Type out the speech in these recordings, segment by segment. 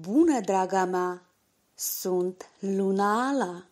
Bună, draga mea! Sunt Luna Ala!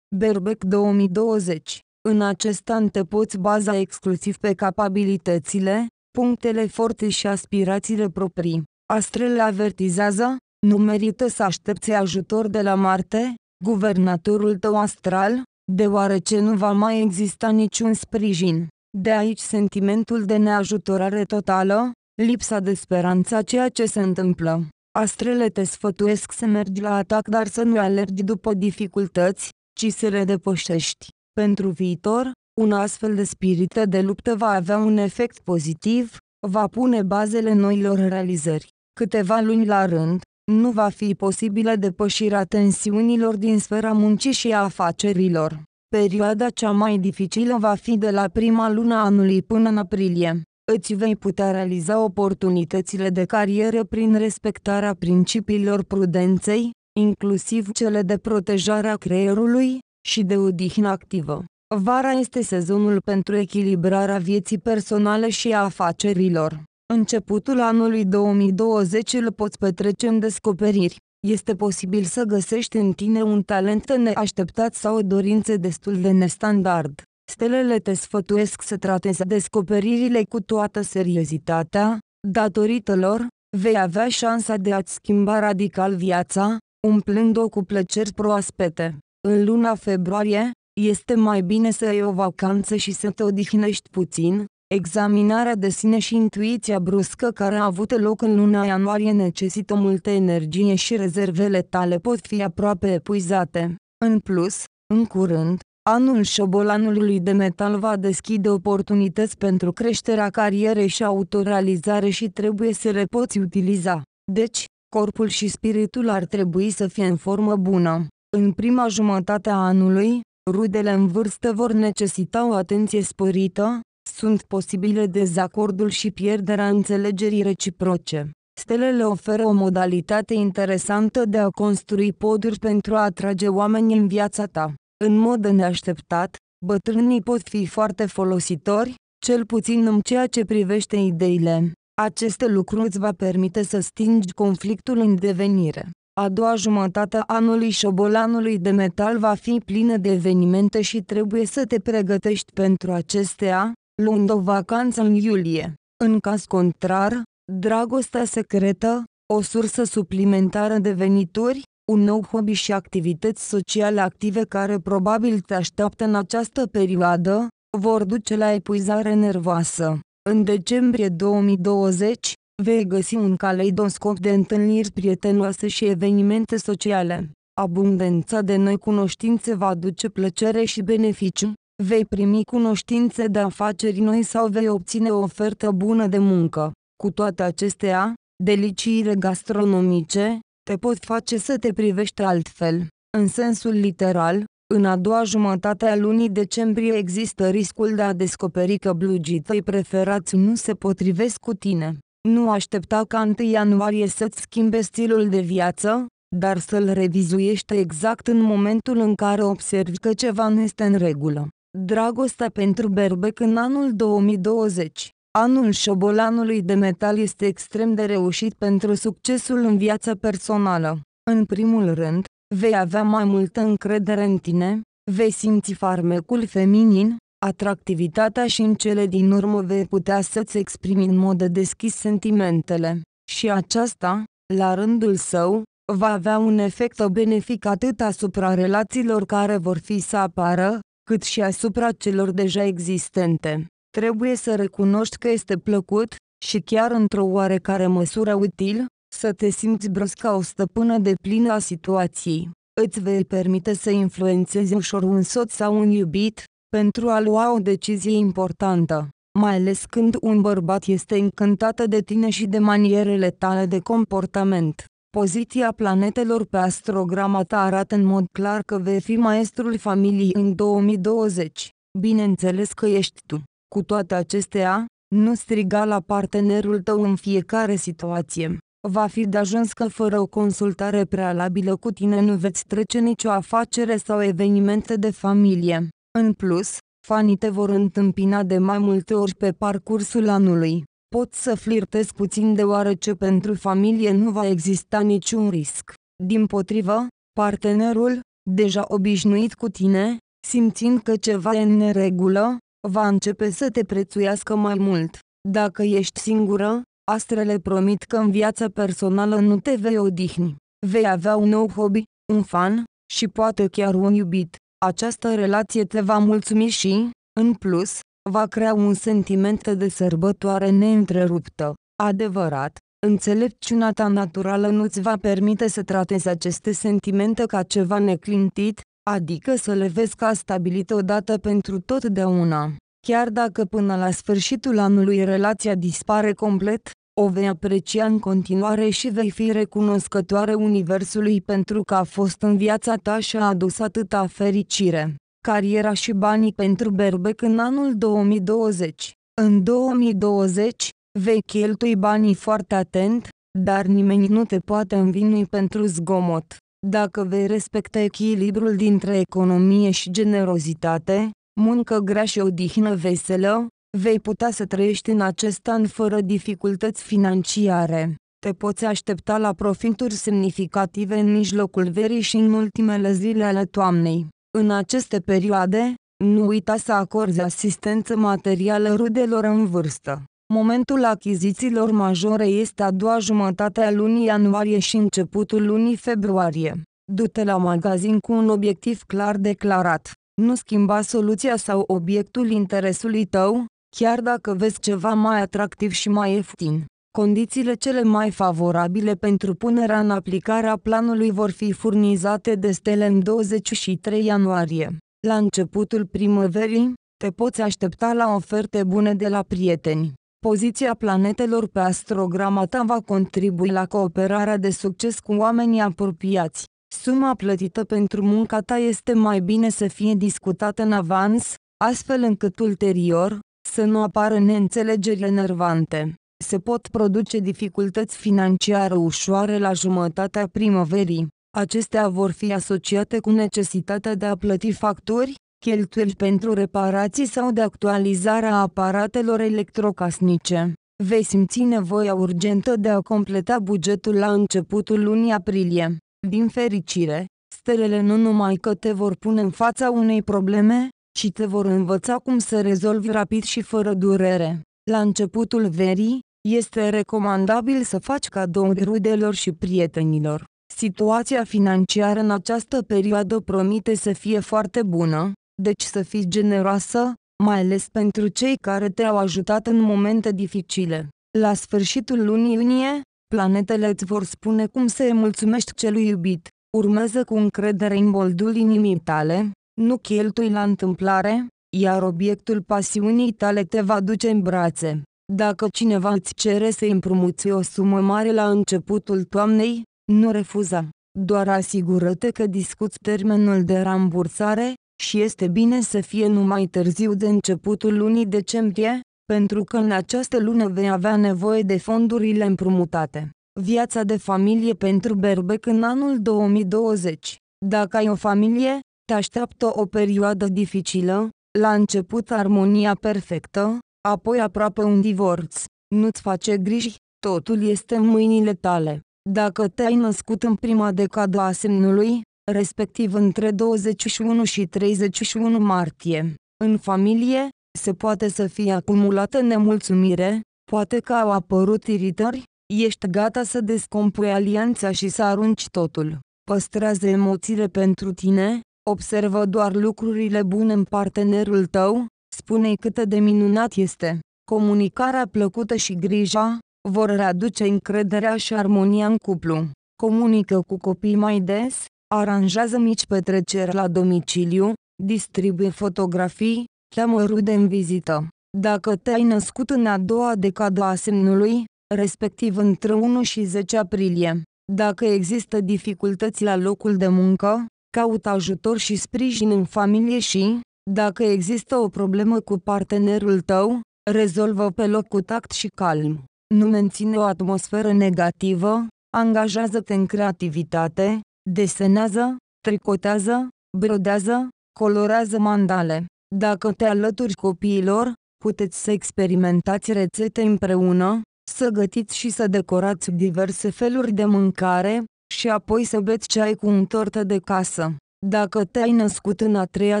Berbec 2020 În acest an te poți baza exclusiv pe capabilitățile, punctele forte și aspirațiile proprii. Astrele avertizează, nu merită să aștepți ajutor de la Marte, guvernatorul tău astral, deoarece nu va mai exista niciun sprijin. De aici sentimentul de neajutorare totală, lipsa de speranță a ceea ce se întâmplă. Astrele te sfătuiesc să mergi la atac dar să nu alergi după dificultăți, ci să le depășești. Pentru viitor, un astfel de spirit de luptă va avea un efect pozitiv, va pune bazele noilor realizări. Câteva luni la rând, nu va fi posibilă depășirea tensiunilor din sfera muncii și a afacerilor. Perioada cea mai dificilă va fi de la prima lună anului până în aprilie. Îți vei putea realiza oportunitățile de carieră prin respectarea principiilor prudenței, inclusiv cele de protejare a creierului și de odihnă activă. Vara este sezonul pentru echilibrarea vieții personale și a afacerilor. Începutul anului 2020 îl poți petrece în descoperiri, este posibil să găsești în tine un talent neașteptat sau o dorință destul de nestandard. Stelele te sfătuiesc să tratezi descoperirile cu toată seriozitatea, datorită lor, vei avea șansa de a-ți schimba radical viața, umplând-o cu plăceri proaspete. În luna februarie, este mai bine să ai o vacanță și să te odihnești puțin, Examinarea de sine și intuiția bruscă care a avut loc în luna ianuarie necesită multă energie și rezervele tale pot fi aproape epuizate. În plus, în curând, anul șobolanului de metal va deschide oportunități pentru creșterea carierei și autorealizare și trebuie să le poți utiliza. Deci, corpul și spiritul ar trebui să fie în formă bună. În prima jumătate a anului, rudele în vârstă vor necesita o atenție sporită, sunt posibile dezacordul și pierderea înțelegerii reciproce. Stelele oferă o modalitate interesantă de a construi poduri pentru a atrage oameni în viața ta. În mod neașteptat, bătrânii pot fi foarte folositori, cel puțin în ceea ce privește ideile. Aceste lucruri îți va permite să stingi conflictul în devenire. A doua jumătate a anului șobolanului de metal va fi plină de evenimente și trebuie să te pregătești pentru acestea, luând o vacanță în iulie. În caz contrar, dragostea secretă, o sursă suplimentară de venituri, un nou hobby și activități sociale active care probabil te așteaptă în această perioadă, vor duce la epuizare nervoasă. În decembrie 2020, vei găsi un caleidoscop de întâlniri prietenoase și evenimente sociale. Abundența de noi cunoștințe va aduce plăcere și beneficiu, Vei primi cunoștințe de afaceri noi sau vei obține o ofertă bună de muncă. Cu toate acestea, deliciile gastronomice te pot face să te privești altfel. În sensul literal, în a doua jumătate a lunii decembrie există riscul de a descoperi că blugii tăi preferați nu se potrivesc cu tine. Nu aștepta ca 1 ianuarie să-ți schimbe stilul de viață, dar să-l revizuiești exact în momentul în care observi că ceva nu este în regulă. Dragostea pentru berbec în anul 2020 Anul șobolanului de metal este extrem de reușit pentru succesul în viața personală. În primul rând, vei avea mai multă încredere în tine, vei simți farmecul feminin, atractivitatea și în cele din urmă vei putea să-ți exprimi în mod deschis sentimentele. Și aceasta, la rândul său, va avea un efect benefic atât asupra relațiilor care vor fi să apară, cât și asupra celor deja existente. Trebuie să recunoști că este plăcut, și chiar într-o oarecare măsură util, să te simți brusc ca o stăpână de plină a situației. Îți vei permite să influențezi ușor un soț sau un iubit, pentru a lua o decizie importantă, mai ales când un bărbat este încântată de tine și de manierele tale de comportament. Poziția planetelor pe astrograma ta arată în mod clar că vei fi maestrul familiei în 2020. Bineînțeles că ești tu. Cu toate acestea, nu striga la partenerul tău în fiecare situație. Va fi de ajuns că fără o consultare prealabilă cu tine nu veți trece nicio afacere sau evenimente de familie. În plus, fanii te vor întâmpina de mai multe ori pe parcursul anului. Pot să flirtez puțin deoarece pentru familie nu va exista niciun risc. Din potrivă, partenerul, deja obișnuit cu tine, simțind că ceva e în neregulă, va începe să te prețuiască mai mult. Dacă ești singură, astrele promit că în viața personală nu te vei odihni. Vei avea un nou hobby, un fan și poate chiar un iubit. Această relație te va mulțumi și, în plus, va crea un sentiment de sărbătoare neîntreruptă. Adevărat, înțelepciunea ta naturală nu-ți va permite să tratezi aceste sentimente ca ceva neclintit, adică să le vezi ca stabilit odată pentru totdeauna. Chiar dacă până la sfârșitul anului relația dispare complet, o vei aprecia în continuare și vei fi recunoscătoare Universului pentru că a fost în viața ta și a adus atâta fericire. Cariera și banii pentru berbec în anul 2020. În 2020, vei cheltui banii foarte atent, dar nimeni nu te poate învinui pentru zgomot. Dacă vei respecta echilibrul dintre economie și generozitate, muncă grea și odihnă veselă, vei putea să trăiești în acest an fără dificultăți financiare. Te poți aștepta la profituri semnificative în mijlocul verii și în ultimele zile ale toamnei. În aceste perioade, nu uita să acorzi asistență materială rudelor în vârstă. Momentul achizițiilor majore este a doua jumătate a lunii ianuarie și începutul lunii februarie. Du-te la magazin cu un obiectiv clar declarat. Nu schimba soluția sau obiectul interesului tău, chiar dacă vezi ceva mai atractiv și mai ieftin. Condițiile cele mai favorabile pentru punerea în aplicare a planului vor fi furnizate de stele în 23 ianuarie. La începutul primăverii, te poți aștepta la oferte bune de la prieteni. Poziția planetelor pe astrograma ta va contribui la cooperarea de succes cu oamenii apropiați. Suma plătită pentru munca ta este mai bine să fie discutată în avans, astfel încât ulterior, să nu apară neînțelegeri enervante se pot produce dificultăți financiare ușoare la jumătatea primăverii. Acestea vor fi asociate cu necesitatea de a plăti facturi, cheltuieli pentru reparații sau de actualizarea aparatelor electrocasnice. Vei simți nevoia urgentă de a completa bugetul la începutul lunii aprilie. Din fericire, stelele nu numai că te vor pune în fața unei probleme, ci te vor învăța cum să rezolvi rapid și fără durere. La începutul verii, este recomandabil să faci cadouri rudelor și prietenilor. Situația financiară în această perioadă promite să fie foarte bună, deci să fii generoasă, mai ales pentru cei care te-au ajutat în momente dificile. La sfârșitul lunii iunie, planetele îți vor spune cum să îi mulțumești celui iubit. Urmează cu încredere în boldul inimii tale, nu cheltui la întâmplare, iar obiectul pasiunii tale te va duce în brațe. Dacă cineva îți cere să împrumuți o sumă mare la începutul toamnei, nu refuza. Doar asigură-te că discuți termenul de rambursare, și este bine să fie numai târziu de începutul lunii decembrie, pentru că în această lună vei avea nevoie de fondurile împrumutate. Viața de familie pentru berbec în anul 2020. Dacă ai o familie, te așteaptă o perioadă dificilă, la început armonia perfectă, apoi aproape un divorț. Nu-ți face griji, totul este în mâinile tale. Dacă te-ai născut în prima decadă a semnului, respectiv între 21 și 31 martie, în familie, se poate să fie acumulată nemulțumire, poate că au apărut iritări, ești gata să descompui alianța și să arunci totul. Păstrează emoțiile pentru tine, observă doar lucrurile bune în partenerul tău, spune cât de minunat este. Comunicarea plăcută și grija vor readuce încrederea și armonia în cuplu. Comunică cu copii mai des, aranjează mici petreceri la domiciliu, distribuie fotografii, cheamă rude în vizită. Dacă te-ai născut în a doua decadă a semnului, respectiv între 1 și 10 aprilie, dacă există dificultăți la locul de muncă, caută ajutor și sprijin în familie și, dacă există o problemă cu partenerul tău, rezolvă pe loc cu tact și calm. Nu menține o atmosferă negativă, angajează-te în creativitate, desenează, tricotează, brodează, colorează mandale. Dacă te alături copiilor, puteți să experimentați rețete împreună, să gătiți și să decorați diverse feluri de mâncare, și apoi să beți ceai cu un tortă de casă. Dacă te-ai născut în a treia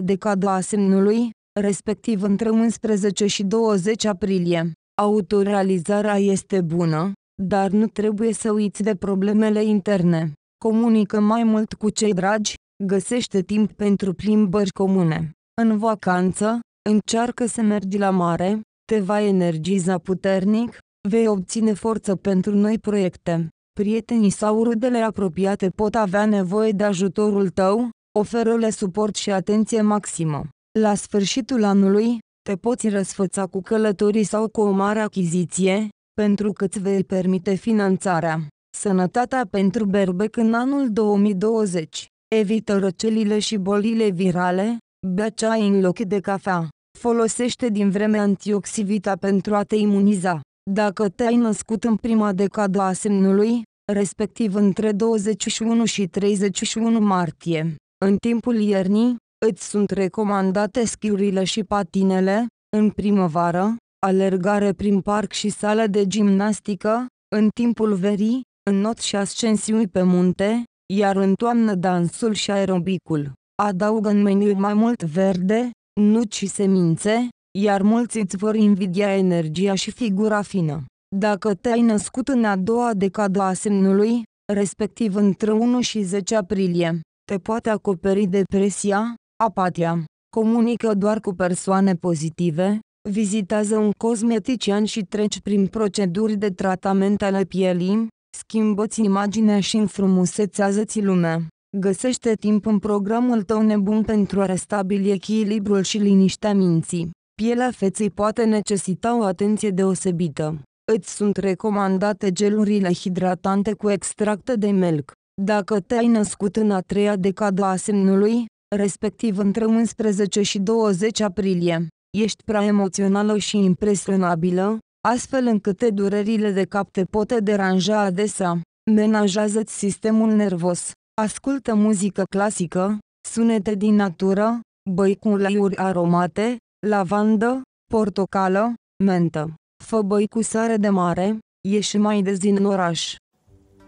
decadă a semnului, respectiv între 11 și 20 aprilie, autorealizarea este bună, dar nu trebuie să uiți de problemele interne. Comunică mai mult cu cei dragi, găsește timp pentru plimbări comune. În vacanță, încearcă să mergi la mare, te va energiza puternic, vei obține forță pentru noi proiecte. Prietenii sau rudele apropiate pot avea nevoie de ajutorul tău, Oferă-le suport și atenție maximă. La sfârșitul anului, te poți răsfăța cu călătorii sau cu o mare achiziție, pentru că îți vei permite finanțarea. Sănătatea pentru berbec în anul 2020. Evită răcelile și bolile virale, bea ceai în loc de cafea. Folosește din vreme antioxivita pentru a te imuniza. Dacă te-ai născut în prima decadă a semnului, respectiv între 21 și 31 martie, în timpul iernii, îți sunt recomandate schiurile și patinele, în primăvară, alergare prin parc și sală de gimnastică, în timpul verii, înot și ascensiuni pe munte, iar în toamnă dansul și aerobicul. Adaugă în meniu mai mult verde, nuci și semințe, iar mulți îți vor invidia energia și figura fină. Dacă te-ai născut în a doua decadă a semnului, respectiv între 1 și 10 aprilie, te poate acoperi depresia, apatia. Comunică doar cu persoane pozitive, vizitează un cosmetician și treci prin proceduri de tratament ale pielii, schimbă-ți imaginea și înfrumusețează-ți lumea. Găsește timp în programul tău nebun pentru a restabili echilibrul și liniștea minții. Pielea feței poate necesita o atenție deosebită. Îți sunt recomandate gelurile hidratante cu extracte de melc. Dacă te-ai născut în a treia decadă a semnului, respectiv între 11 și 20 aprilie, ești prea emoțională și impresionabilă, astfel încât durerile de cap te pot deranja adesea. Menajează-ți sistemul nervos, ascultă muzică clasică, sunete din natură, băi cu uleiuri aromate, lavandă, portocală, mentă. Fă băi cu sare de mare, ieși mai des din oraș.